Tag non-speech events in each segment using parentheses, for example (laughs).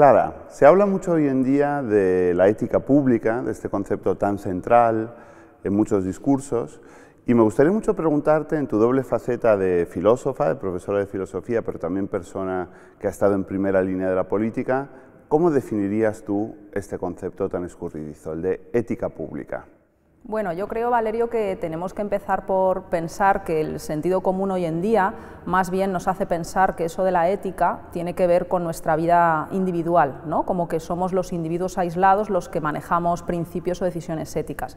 clara. Se habla mucho hoy en día de la ética pública, de este concepto tan central en muchos discursos, y me gustaría mucho preguntarte en tu doble faceta de filósofa, de profesora de filosofía, pero también persona que ha estado en primera línea de la política, ¿cómo definirías tú este concepto tan escurridizo, el de ética pública? Bueno, yo creo, Valerio, que tenemos que empezar por pensar que el sentido común hoy en día más bien nos hace pensar que eso de la ética tiene que ver con nuestra vida individual, ¿no? como que somos los individuos aislados los que manejamos principios o decisiones éticas.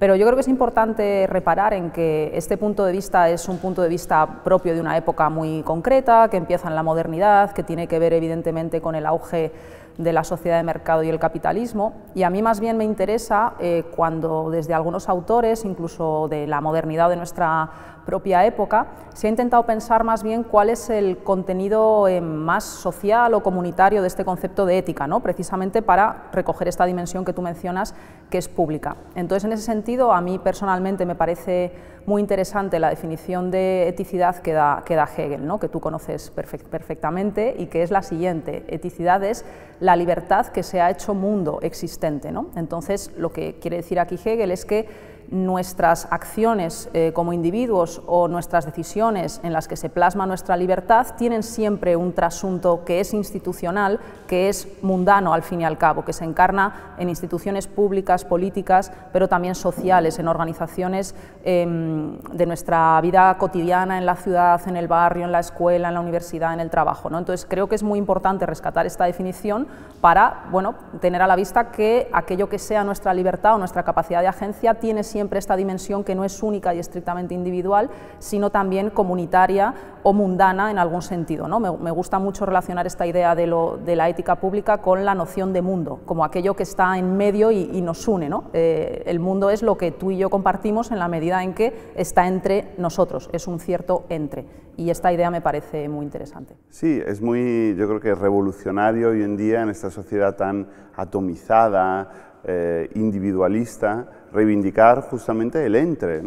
Pero yo creo que es importante reparar en que este punto de vista es un punto de vista propio de una época muy concreta, que empieza en la modernidad, que tiene que ver evidentemente con el auge de la sociedad de mercado y el capitalismo, y a mí más bien me interesa eh, cuando desde algunos autores, incluso de la modernidad de nuestra propia época, se ha intentado pensar más bien cuál es el contenido eh, más social o comunitario de este concepto de ética, ¿no? precisamente para recoger esta dimensión que tú mencionas que es pública. Entonces, en ese sentido, a mí personalmente me parece muy interesante la definición de eticidad que da, Hegel, ¿no? que tú conoces perfectamente y que es la siguiente. Eticidad es la libertad que se ha hecho mundo existente. ¿no? Entonces, lo que quiere decir aquí Hegel es que nuestras acciones eh, como individuos o nuestras decisiones en las que se plasma nuestra libertad tienen siempre un trasunto que es institucional, que es mundano al fin y al cabo, que se encarna en instituciones públicas, políticas, pero también sociales, en organizaciones em, de nuestra vida cotidiana en la ciudad, en el barrio, en la escuela, en la universidad, en el trabajo. ¿no? Entonces creo que es muy importante rescatar esta definición para bueno, tener a la vista que aquello que sea nuestra libertad o nuestra capacidad de agencia tiene esta dimensión que no es única y estrictamente individual, sino también comunitaria o mundana en algún sentido. ¿no? Me, gusta mucho relacionar esta idea de, lo, de, la ética pública con la noción de mundo, como aquello que está en medio y, nos une. ¿no? Eh, el mundo es lo que tú y yo compartimos en la medida en que está entre nosotros, es un cierto entre. Y esta idea me parece muy interesante. Sí, es muy, yo creo que revolucionario hoy en día en esta sociedad tan atomizada, eh, individualista, reivindicar justamente el entre,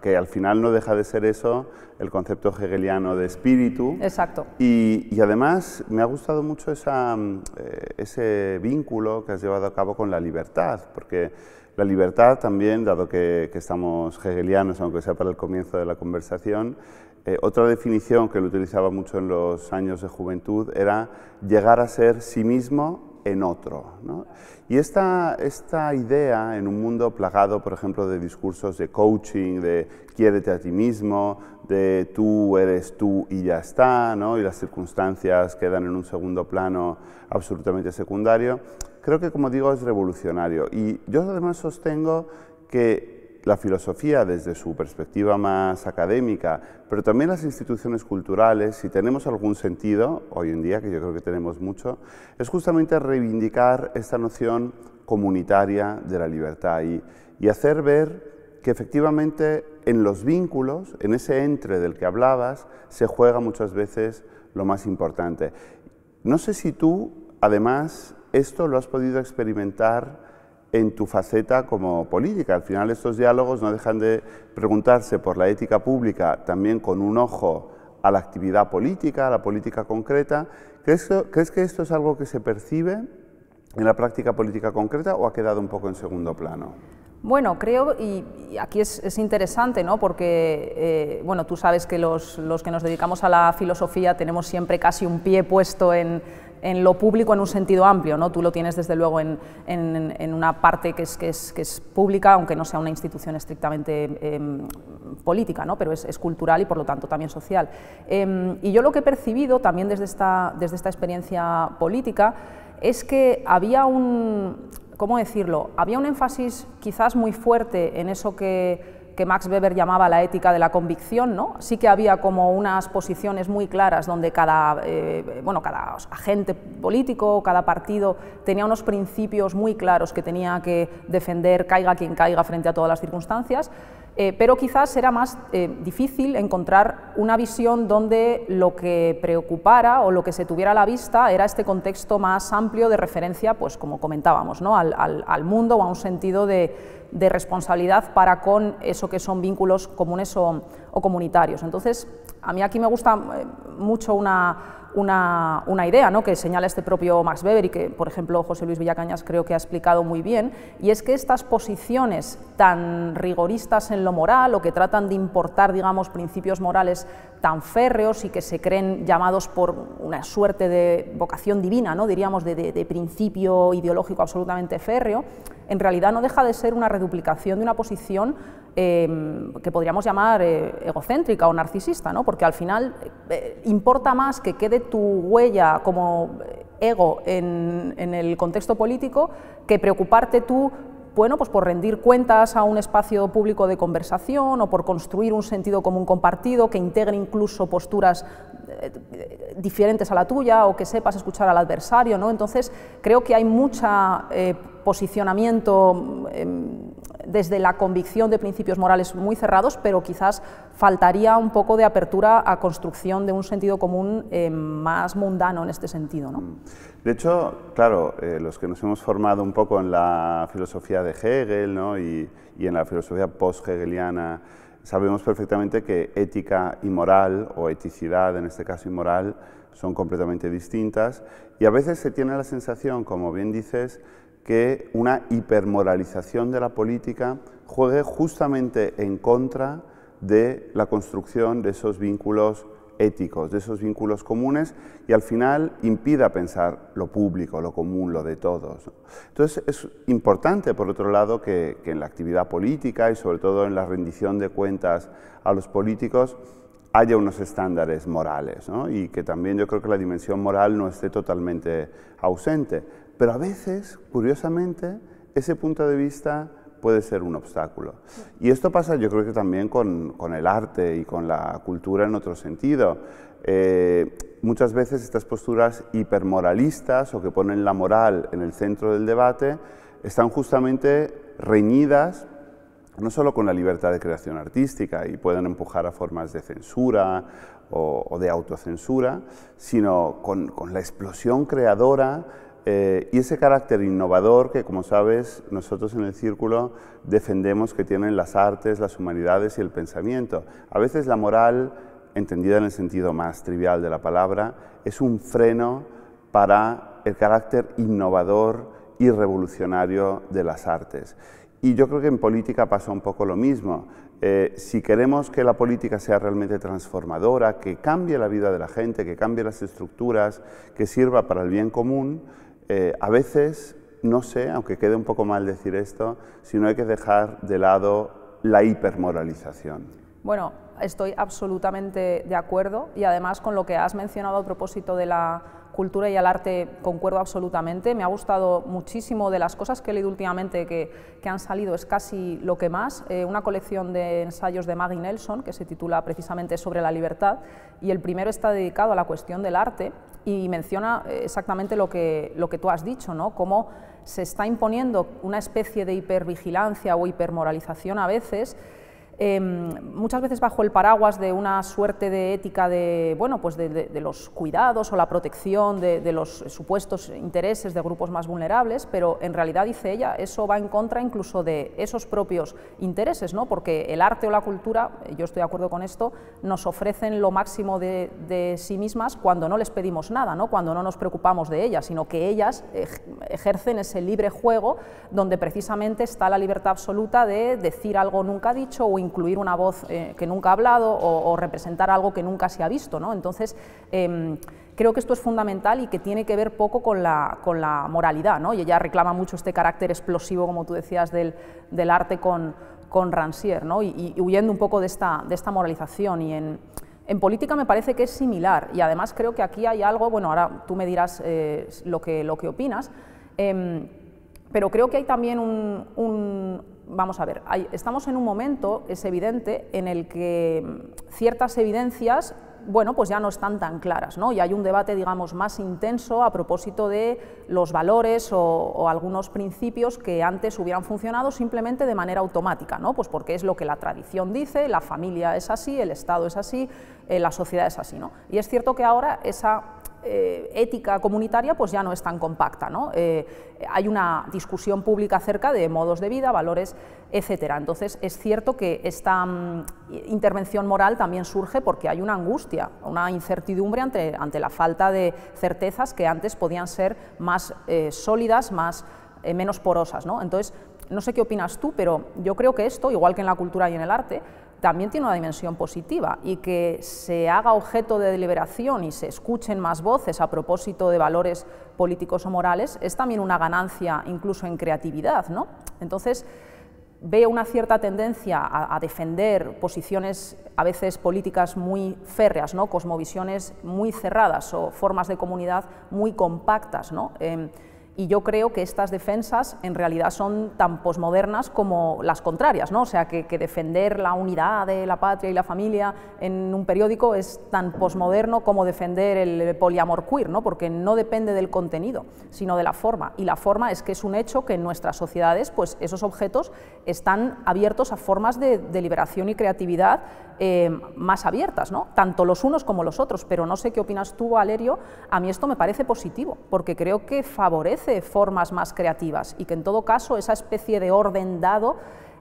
que al final no deja de ser eso el concepto hegeliano de espíritu. Exacto. Y, además me ha gustado mucho eh, ese vínculo que has llevado a cabo con la libertad, porque la libertad también, dado que, estamos hegelianos, aunque sea para el comienzo de la conversación, eh, otra definición que lo utilizaba mucho en los años de juventud era llegar a ser sí mismo en otro. Y esta, esta idea en un mundo plagado, por ejemplo, de discursos de coaching, de quiérete a ti mismo, de tú eres tú y ya está, y las circunstancias quedan en un segundo plano absolutamente secundario, creo que, como digo, es revolucionario. Y yo además sostengo que la filosofía desde su perspectiva más académica, pero también las instituciones culturales, si tenemos algún sentido, hoy en día, que yo creo que tenemos mucho, es justamente reivindicar esta noción comunitaria de la libertad y, hacer ver que efectivamente en los vínculos, en ese entre del que hablabas, se juega muchas veces lo más importante. No sé si tú, además, esto lo has podido experimentar en tu faceta como política. Al final estos diálogos no dejan de preguntarse por la ética pública también con un ojo a la actividad política, a la política concreta. ¿Crees, que esto es algo que se percibe en la práctica política concreta o ha quedado un poco en segundo plano? Bueno, creo, y, aquí es, interesante, ¿no? porque eh, bueno, tú sabes que los, que nos dedicamos a la filosofía tenemos siempre casi un pie puesto en, lo público en un sentido amplio. ¿no? Tú lo tienes desde luego en, una parte que es, que, es, pública, aunque no sea una institución estrictamente em, política, ¿no? pero es, cultural y por lo tanto también social. Em, y yo lo que he percibido también desde esta, desde esta experiencia política es que había un, ¿cómo decirlo? Había un énfasis quizás muy fuerte en eso que, Max Weber llamaba la ética de la convicción, ¿no? Sí que había como unas posiciones muy claras donde cada, eh, bueno, cada agente político, cada partido tenía unos principios muy claros que tenía que defender, caiga quien caiga, frente a todas las circunstancias. Eh, pero quizás era más eh, difícil encontrar una visión donde lo que preocupara o lo que se tuviera a la vista era este contexto más amplio de referencia, pues como comentábamos, ¿no? al, mundo o a un sentido de, responsabilidad para con eso que son vínculos comunes o comunitarios. Entonces, a mí aquí me gusta eh, mucho una, una, una idea ¿no? que señala este propio Max Weber y que, por ejemplo, José Luis Villacañas creo que ha explicado muy bien, y es que estas posiciones tan rigoristas en lo moral o que tratan de importar, digamos, principios morales tan férreos y que se creen llamados por una suerte de vocación divina, ¿no? diríamos, de, de, principio ideológico absolutamente férreo, en realidad no deja de ser una reduplicación de una posición em, que podríamos llamar eh, egocéntrica o narcisista, ¿no? porque al final eh, importa más que quede tu huella como ego en, el contexto político que preocuparte tú bueno, pues por rendir cuentas a un espacio público de conversación o por construir un sentido común compartido que integre incluso posturas eh, diferentes a la tuya o que sepas escuchar al adversario, ¿no? Entonces creo que hay mucho eh, posicionamiento em, desde la convicción de principios morales muy cerrados, pero quizás faltaría un poco de apertura a construcción de un sentido común eh, más mundano en este sentido. De hecho, claro, eh, los que nos hemos formado un poco en la filosofía de Hegel y, y, en la filosofía post-hegeliana, sabemos perfectamente que ética y moral, o eticidad en este caso y moral, son completamente distintas y a veces se tiene la sensación, como bien dices, que una hipermoralización de la política juegue justamente en contra de la construcción de esos vínculos éticos, de esos vínculos comunes y al final impida pensar lo público, lo común, lo de todos. Entonces es importante, por otro lado, que, en la actividad política y sobre todo en la rendición de cuentas a los políticos haya unos estándares morales y que también yo creo que la dimensión moral no esté totalmente ausente. Pero a veces, curiosamente, ese punto de vista puede ser un obstáculo. Y esto pasa yo creo que también con, el arte y con la cultura en otro sentido. Eh, muchas veces estas posturas hipermoralistas o que ponen la moral en el centro del debate están justamente reñidas no solo con la libertad de creación artística y pueden empujar a formas de censura o, de autocensura, sino con la explosión creadora eh, y ese carácter innovador que, como sabes, nosotros en el círculo defendemos que tienen las artes, las humanidades y el pensamiento. A veces la moral, entendida en el sentido más trivial de la palabra, es un freno para el carácter innovador y revolucionario de las artes. Y yo creo que en política pasa un poco lo mismo. Eh, si queremos que la política sea realmente transformadora, que cambie la vida de la gente, que cambie las estructuras, que sirva para el bien común, eh, a veces, no sé, aunque quede un poco mal decir esto, si no hay que dejar de lado la hipermoralización. Bueno, estoy absolutamente de acuerdo y además con lo que has mencionado a propósito de la cultura y al arte concuerdo absolutamente. Me ha gustado muchísimo de las cosas que he leído últimamente que, han salido, es casi lo que más. Eh, una colección de ensayos de Maggie Nelson que se titula precisamente Sobre la libertad y el primero está dedicado a la cuestión del arte y menciona eh, exactamente lo que, lo que tú has dicho, ¿no? Cómo se está imponiendo una especie de hipervigilancia o hipermoralización a veces Em, muchas veces bajo el paraguas de una suerte de ética de, bueno, pues de, los cuidados o la protección de, los supuestos intereses de grupos más vulnerables, pero en realidad, dice ella, eso va en contra incluso de esos propios intereses, ¿no? porque el arte o la cultura, yo estoy de acuerdo con esto, nos ofrecen lo máximo de, sí mismas cuando no les pedimos nada, ¿no? cuando no nos preocupamos de ellas, sino que ellas ejercen ese libre juego donde precisamente está la libertad absoluta de decir algo nunca dicho o incluir una voz eh, que nunca ha hablado o, representar algo que nunca se ha visto. ¿no? Entonces, em, creo que esto es fundamental y que tiene que ver poco con la, con la moralidad. ¿no? Y ella reclama mucho este carácter explosivo, como tú decías, del, arte con, con Rancière, ¿no? y, y, huyendo un poco de esta, de esta moralización. Y en, política me parece que es similar, y además creo que aquí hay algo, bueno, ahora tú me dirás eh, lo, que, lo que opinas, em, pero creo que hay también un vamos a ver, estamos en un momento, es evidente, en el que mm, ciertas evidencias bueno, pues ya no están tan claras, ¿no? Y hay un debate, digamos, más intenso a propósito de los valores o, algunos principios que antes hubieran funcionado simplemente de manera automática, ¿no? Pues porque es lo que la tradición dice, la familia es así, el Estado es así, eh, la sociedad es así, ¿no? Y es cierto que ahora esa eh, ética comunitaria pues ya no es tan compacta. ¿no? Eh, hay una discusión pública acerca de modos de vida, valores, etc. Entonces es cierto que esta mm, intervención moral también surge porque hay una angustia, una incertidumbre ante, ante la falta de certezas que antes podían ser más eh, sólidas, más, menos porosas. ¿no? Entonces, no sé qué opinas tú, pero yo creo que esto, igual que en la cultura y en el arte, también tiene una dimensión positiva y que se haga objeto de deliberación y se escuchen más voces a propósito de valores políticos o morales es también una ganancia incluso en creatividad. ¿no? Entonces, veo una cierta tendencia a, defender posiciones a veces políticas muy férreas, ¿no? cosmovisiones muy cerradas o formas de comunidad muy compactas. ¿no? Em, y yo creo que estas defensas en realidad son tan posmodernas como las contrarias, ¿no? O sea, que, defender la unidad de la patria y la familia en un periódico es tan posmoderno como defender el poliamor queer, ¿no? Porque no depende del contenido, sino de la forma. Y la forma es que es un hecho que en nuestras sociedades, pues esos objetos están abiertos a formas de, deliberación y creatividad eh, más abiertas, ¿no? Tanto los unos como los otros. Pero no sé qué opinas tú, Valerio. A mí esto me parece positivo, porque creo que favorece formas más creativas y que en todo caso esa especie de orden dado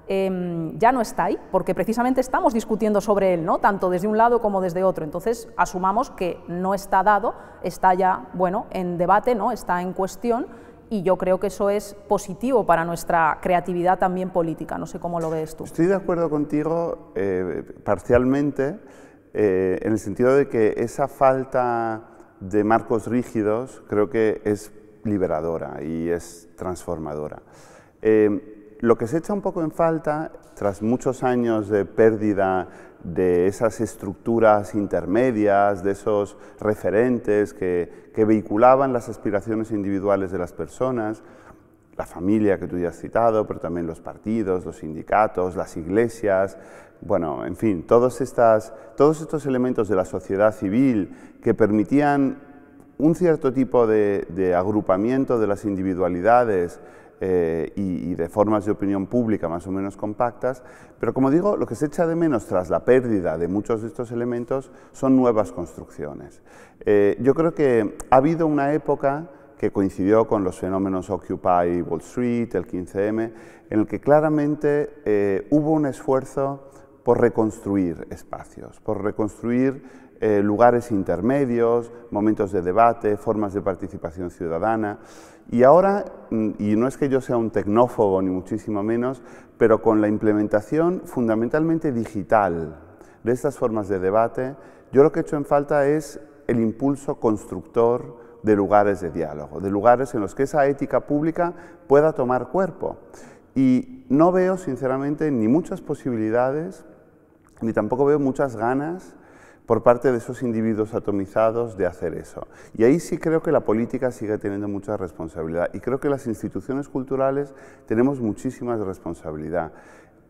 em, ya no está ahí, porque precisamente estamos discutiendo sobre él, ¿no? tanto desde un lado como desde otro. Entonces, asumamos que no está dado, está ya bueno, en debate, ¿no? está en cuestión, y yo creo que eso es positivo para nuestra creatividad también política. No sé cómo lo ves tú. Estoy de acuerdo contigo eh, parcialmente, eh, en el sentido de que esa falta de marcos rígidos creo que es liberadora y es transformadora. Eh, lo que se echa un poco en falta, tras muchos años de pérdida de esas estructuras intermedias, de esos referentes que, que vehiculaban las aspiraciones individuales de las personas, la familia que tú ya has citado, pero también los partidos, los sindicatos, las iglesias, bueno, en fin, todos, estas, todos estos elementos de la sociedad civil que permitían un cierto tipo de, agrupamiento de las individualidades eh, y, de formas de opinión pública más o menos compactas, pero como digo, lo que se echa de menos tras la pérdida de muchos de estos elementos son nuevas construcciones. Eh, yo creo que ha habido una época que coincidió con los fenómenos Occupy Wall Street, el 15M, en el que claramente eh, hubo un esfuerzo por reconstruir espacios, por reconstruir eh, lugares intermedios, momentos de debate, formas de participación ciudadana. Y ahora, mm, y no es que yo sea un tecnófobo ni muchísimo menos, pero con la implementación fundamentalmente digital de estas formas de debate, yo lo que he hecho en falta es el impulso constructor de lugares de diálogo, de lugares en los que esa ética pública pueda tomar cuerpo. Y no veo, sinceramente, ni muchas posibilidades, ni tampoco veo muchas ganas por parte de esos individuos atomizados de hacer eso. Y ahí sí creo que la política sigue teniendo mucha responsabilidad y creo que las instituciones culturales tenemos muchísima responsabilidad.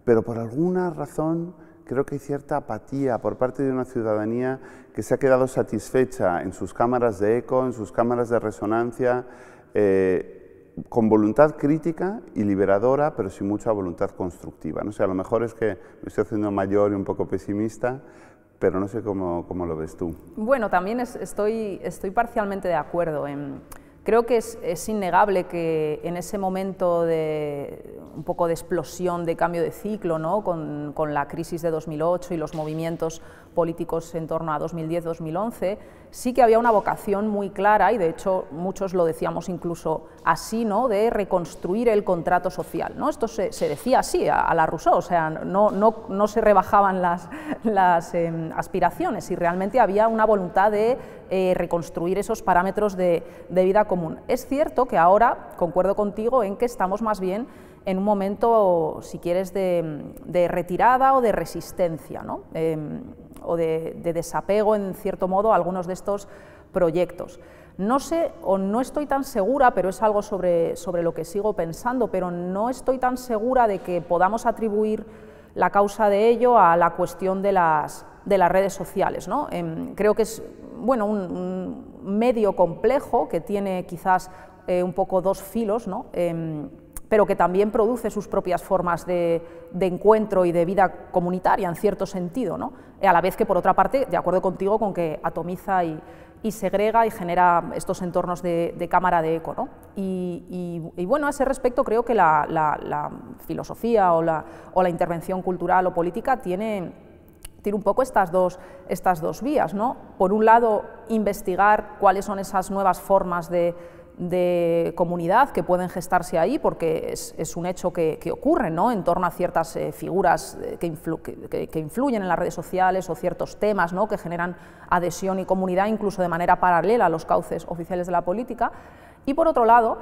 Pero por alguna razón creo que hay cierta apatía por parte de una ciudadanía que se ha quedado satisfecha en sus cámaras de eco, en sus cámaras de resonancia. Eh, con voluntad crítica y liberadora, pero sin mucha voluntad constructiva. No sé, a lo mejor es que me estoy haciendo mayor y un poco pesimista, pero no sé cómo, lo ves tú. Bueno, también estoy, estoy parcialmente de acuerdo. creo que es, innegable que en ese momento de un poco de explosión de cambio de ciclo, ¿no? con, con la crisis de 2008 y los movimientos políticos en torno a 2010-2011, sí que había una vocación muy clara, y de hecho muchos lo decíamos incluso así, ¿no? de reconstruir el contrato social. ¿no? Esto se, decía así a, la Rousseau, o sea, no, no, no se rebajaban las, las em, aspiraciones y realmente había una voluntad de eh, reconstruir esos parámetros de, vida común. Es cierto que ahora, concuerdo contigo, en que estamos más bien en un momento, si quieres, de, retirada o de resistencia. ¿no? Em, o de, desapego, en cierto modo, a algunos de estos proyectos. No sé o no estoy tan segura, pero es algo sobre, sobre lo que sigo pensando, pero no estoy tan segura de que podamos atribuir la causa de ello a la cuestión de las, de las redes sociales. Em, creo que es bueno, un, medio complejo que tiene quizás eh, un poco dos filos, em, pero que también produce sus propias formas de, de encuentro y de vida comunitaria, en cierto sentido, ¿no? a la vez que, por otra parte, de acuerdo contigo, con que atomiza y, segrega y genera estos entornos de, cámara de eco. ¿no? Y, bueno, a ese respecto creo que la, filosofía o la, la, intervención cultural o política tiene, tiene un poco estas dos, estas dos vías. ¿no? Por un lado, investigar cuáles son esas nuevas formas de de comunidad que pueden gestarse ahí, porque es, un hecho que, ocurre ¿no? en torno a ciertas eh, figuras eh, que, influyen en las redes sociales o ciertos temas ¿no? que generan adhesión y comunidad incluso de manera paralela a los cauces oficiales de la política. Y por otro lado,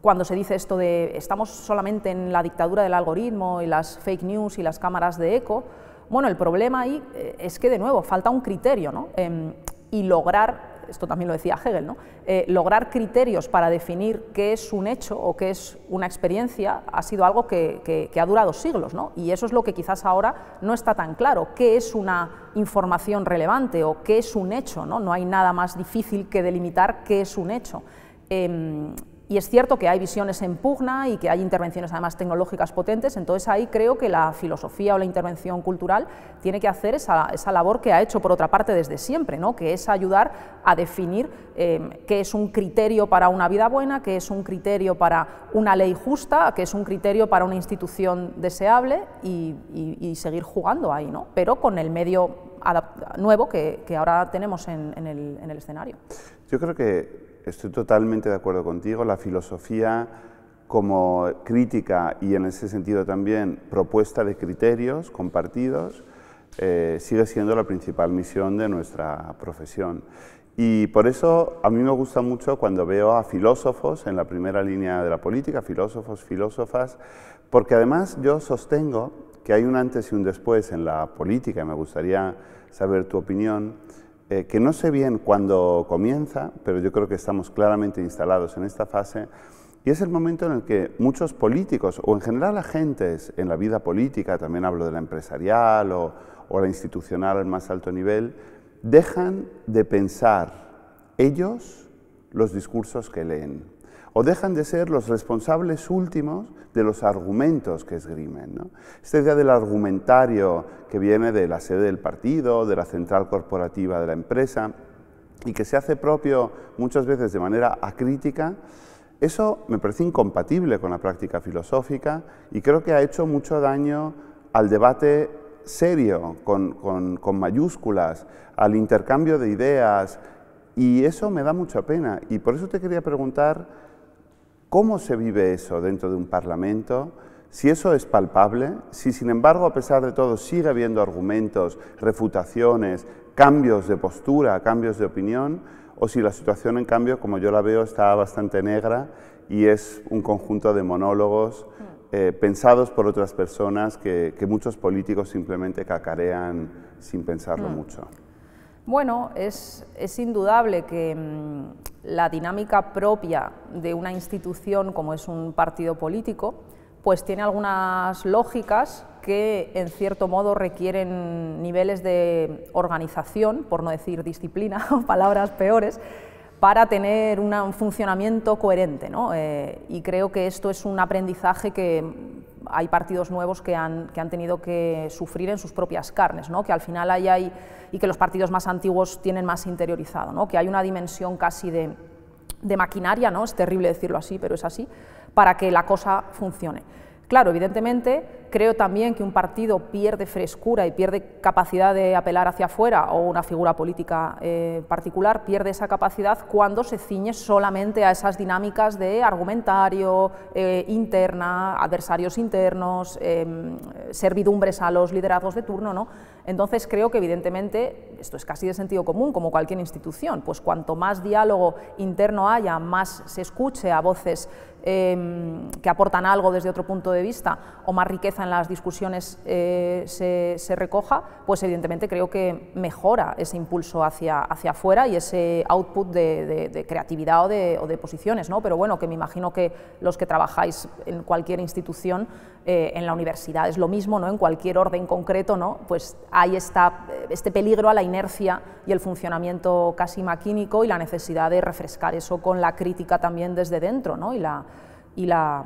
cuando se dice esto de estamos solamente en la dictadura del algoritmo y las fake news y las cámaras de eco, bueno, el problema ahí eh, es que de nuevo falta un criterio em, y lograr esto también lo decía Hegel, ¿no? Eh, lograr criterios para definir qué es un hecho o qué es una experiencia ha sido algo que, ha durado siglos, ¿no? y eso es lo que quizás ahora no está tan claro, qué es una información relevante o qué es un hecho, no, no hay nada más difícil que delimitar qué es un hecho. Em, y es cierto que hay visiones en pugna y que hay intervenciones además tecnológicas potentes, entonces ahí creo que la filosofía o la intervención cultural tiene que hacer esa, labor que ha hecho por otra parte desde siempre, ¿no? que es ayudar a definir eh, qué es un criterio para una vida buena, qué es un criterio para una ley justa, qué es un criterio para una institución deseable y, seguir jugando ahí, ¿no? pero con el medio nuevo que, ahora tenemos en, el, en el escenario. Yo creo que estoy totalmente de acuerdo contigo. La filosofía como crítica y en ese sentido también propuesta de criterios compartidos eh, sigue siendo la principal misión de nuestra profesión. Y por eso a mí me gusta mucho cuando veo a filósofos en la primera línea de la política, filósofos, filósofas, porque además yo sostengo que hay un antes y un después en la política, y me gustaría saber tu opinión, eh, que no sé bien cuándo comienza, pero yo creo que estamos claramente instalados en esta fase, y es el momento en el que muchos políticos, o en general agentes en la vida política, también hablo de la empresarial o la institucional al más alto nivel, dejan de pensar ellos los discursos que leen o dejan de ser los responsables últimos de los argumentos que esgrimen. ¿no? Esta idea del argumentario que viene de la sede del partido, de la central corporativa de la empresa, y que se hace propio muchas veces de manera acrítica, eso me parece incompatible con la práctica filosófica y creo que ha hecho mucho daño al debate serio, con mayúsculas, al intercambio de ideas, y eso me da mucha pena. Y por eso te quería preguntar cómo se vive eso dentro de un Parlamento, si eso es palpable, si sin embargo a pesar de todo sigue habiendo argumentos, refutaciones, cambios de postura, cambios de opinión, o si la situación en cambio, como yo la veo, está bastante negra y es un conjunto de monólogos mm. eh, pensados por otras personas que, muchos políticos simplemente cacarean sin pensarlo mm. mucho. Bueno, es, indudable que mm, la dinámica propia de una institución como es un partido político, pues tiene algunas lógicas que en cierto modo requieren niveles de organización, por no decir disciplina, (laughs) palabras peores, para tener un funcionamiento coherente. Eh, y creo que esto es un aprendizaje que hay partidos nuevos que han, tenido que sufrir en sus propias carnes, ¿no? que al final hay, hay, y que los partidos más antiguos tienen más interiorizado, ¿no? que hay una dimensión casi de, de maquinaria, ¿no? es terrible decirlo así, pero es así, para que la cosa funcione. Claro, evidentemente, creo también que un partido pierde frescura y pierde capacidad de apelar hacia afuera o una figura política eh, particular pierde esa capacidad cuando se ciñe solamente a esas dinámicas de argumentario, eh, interna, adversarios internos, em, servidumbres a los liderazgos de turno. ¿no? Entonces creo que evidentemente, esto es casi de sentido común como cualquier institución, pues cuanto más diálogo interno haya, más se escuche a voces Em, que aportan algo desde otro punto de vista o más riqueza en las discusiones eh, se, recoja, pues evidentemente creo que mejora ese impulso hacia, hacia afuera y ese output de, creatividad o de, posiciones, ¿no? Pero bueno, que me imagino que los que trabajáis en cualquier institución, eh, en la universidad es lo mismo, ¿no? En cualquier orden concreto, ¿no? Pues hay este peligro a la inercia y el funcionamiento casi maquínico y la necesidad de refrescar eso con la crítica también desde dentro, ¿no? Y la, y la,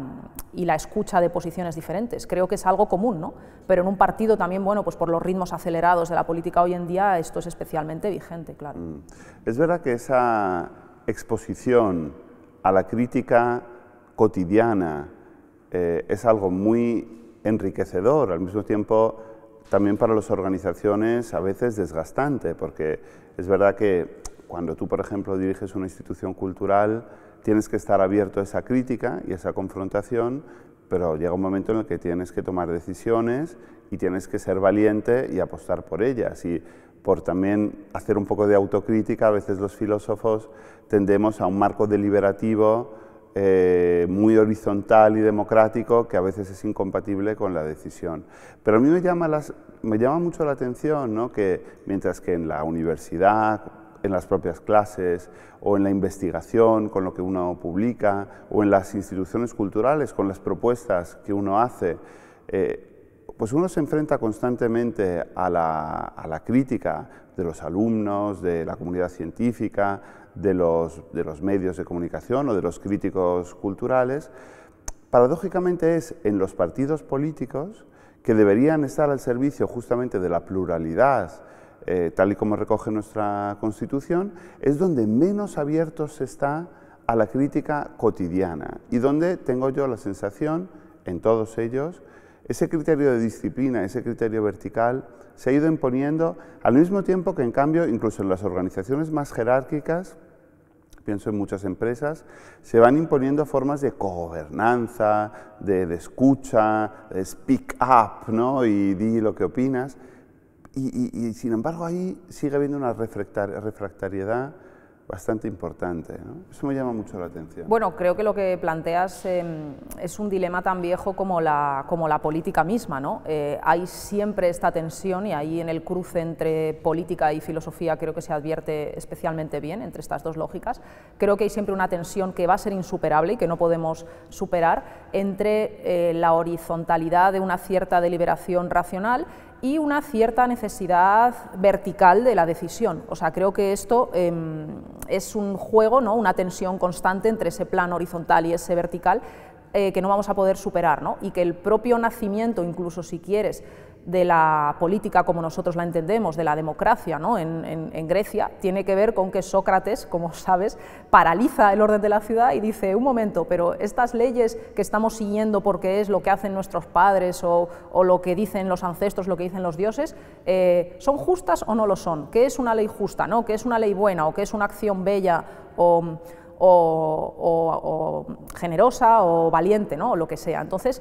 y la escucha de posiciones diferentes. Creo que es algo común, ¿no? Pero en un partido también, bueno, pues por los ritmos acelerados de la política hoy en día, esto es especialmente vigente, claro. Mm. Es verdad que esa exposición a la crítica cotidiana eh, es algo muy enriquecedor, al mismo tiempo también para las organizaciones a veces desgastante, porque es verdad que cuando tú, por ejemplo, diriges una institución cultural, Tienes que estar abierto a esa crítica y a esa confrontación, pero llega un momento en el que tienes que tomar decisiones y tienes que ser valiente y apostar por ellas. Y por también hacer un poco de autocrítica, a veces los filósofos tendemos a un marco deliberativo eh, muy horizontal y democrático que a veces es incompatible con la decisión. Pero a mí me llama, me llama mucho la atención ¿no? que mientras que en la universidad, en las propias clases o en la investigación con lo que uno publica o en las instituciones culturales con las propuestas que uno hace, eh, pues uno se enfrenta constantemente a la, crítica de los alumnos, de la comunidad científica, de los, de los medios de comunicación o de los críticos culturales. Paradójicamente es en los partidos políticos que deberían estar al servicio justamente de la pluralidad eh, tal y como recoge nuestra Constitución, es donde menos abierto se está a la crítica cotidiana y donde tengo yo la sensación, en todos ellos, ese criterio de disciplina, ese criterio vertical, se ha ido imponiendo al mismo tiempo que, en cambio, incluso en las organizaciones más jerárquicas, pienso en muchas empresas, se van imponiendo formas de gobernanza, de, escucha, de speak up, ¿no? Y di lo que opinas y, sin embargo ahí sigue habiendo una refractariedad bastante importante. Eso me llama mucho la atención. Bueno, creo que lo que planteas em, es un dilema tan viejo como la, como la política misma. ¿no? Eh, hay siempre esta tensión y ahí en el cruce entre política y filosofía creo que se advierte especialmente bien entre estas dos lógicas. Creo que hay siempre una tensión que va a ser insuperable y que no podemos superar entre eh, la horizontalidad de una cierta deliberación racional y una cierta necesidad vertical de la decisión. O sea, creo que esto em, es un juego, ¿no? una tensión constante entre ese plano horizontal y ese vertical eh, que no vamos a poder superar ¿no? y que el propio nacimiento, incluso si quieres, de la política como nosotros la entendemos, de la democracia ¿no? en, Grecia, tiene que ver con que Sócrates, como sabes, paraliza el orden de la ciudad y dice, un momento, pero estas leyes que estamos siguiendo porque es lo que hacen nuestros padres o, lo que dicen los ancestros, lo que dicen los dioses, eh, ¿son justas o no lo son? ¿Qué es una ley justa? ¿no? ¿Qué es una ley buena o qué es una acción bella? O, o, generosa o valiente, ¿no? o lo que sea. Entonces,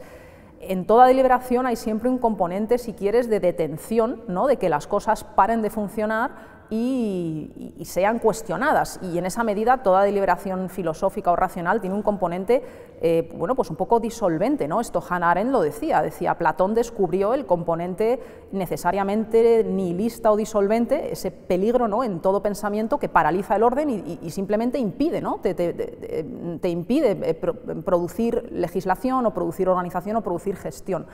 en toda deliberación hay siempre un componente, si quieres, de detención, ¿no? de que las cosas paren de funcionar y, sean cuestionadas. Y en esa medida toda deliberación filosófica o racional tiene un componente, eh, bueno, pues un poco disolvente, ¿no? Esto Hannah Arendt lo decía, decía, Platón descubrió el componente necesariamente nihilista o disolvente, ese peligro, ¿no?, en todo pensamiento que paraliza el orden y, simplemente impide, ¿no?, te, te, eh, impide eh, producir legislación o producir organización o producir gestión.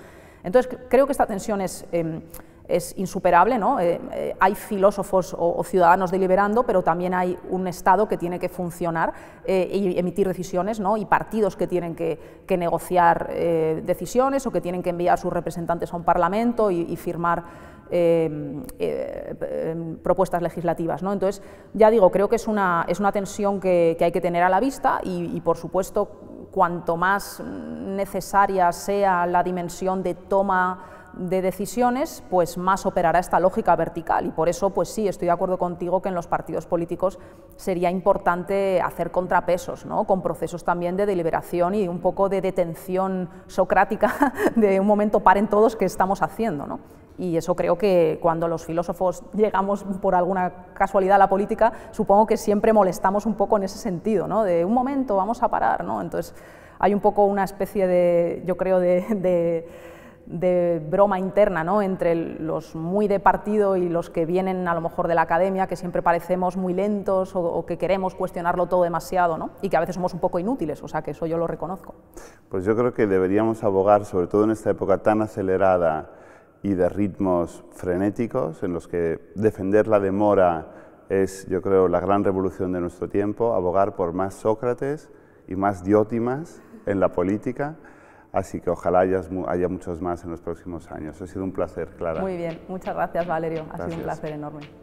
Entonces, creo que esta tensión es... Em, es insuperable, ¿no? Eh, eh, hay filósofos o, ciudadanos deliberando, pero también hay un Estado que tiene que funcionar eh, y emitir decisiones, ¿no? y partidos que tienen que, negociar decisiones o que tienen que enviar a sus representantes a un Parlamento y, firmar em, propuestas legislativas. ¿no? Entonces, ya digo, creo que es una, es una tensión que, hay que tener a la vista y por supuesto, cuanto más necesaria sea la dimensión de toma de decisiones, pues más operará esta lógica vertical. Y por eso, pues sí, estoy de acuerdo contigo que en los partidos políticos sería importante hacer contrapesos, ¿no? con procesos también de deliberación y un poco de detención socrática, (laughs) de un momento paren todos que estamos haciendo. ¿no? Y eso creo que cuando los filósofos llegamos por alguna casualidad a la política, supongo que siempre molestamos un poco en ese sentido, ¿no? de un momento, vamos a parar. ¿no? Entonces hay un poco una especie de, yo creo, de, de de broma interna entre los muy de partido y los que vienen a lo mejor de la academia, que siempre parecemos muy lentos o, que queremos cuestionarlo todo demasiado y que a veces somos un poco inútiles, o sea que eso yo lo reconozco. Pues yo creo que deberíamos abogar, sobre todo en esta época tan acelerada y de ritmos frenéticos, en los que defender la demora es, yo creo, la gran revolución de nuestro tiempo, abogar por más Sócrates y más Diótimas en la política Así que ojalá haya muchos más en los próximos años. Ha sido un placer, Clara. Muy bien, muchas gracias, Valerio. Ha sido un placer enorme.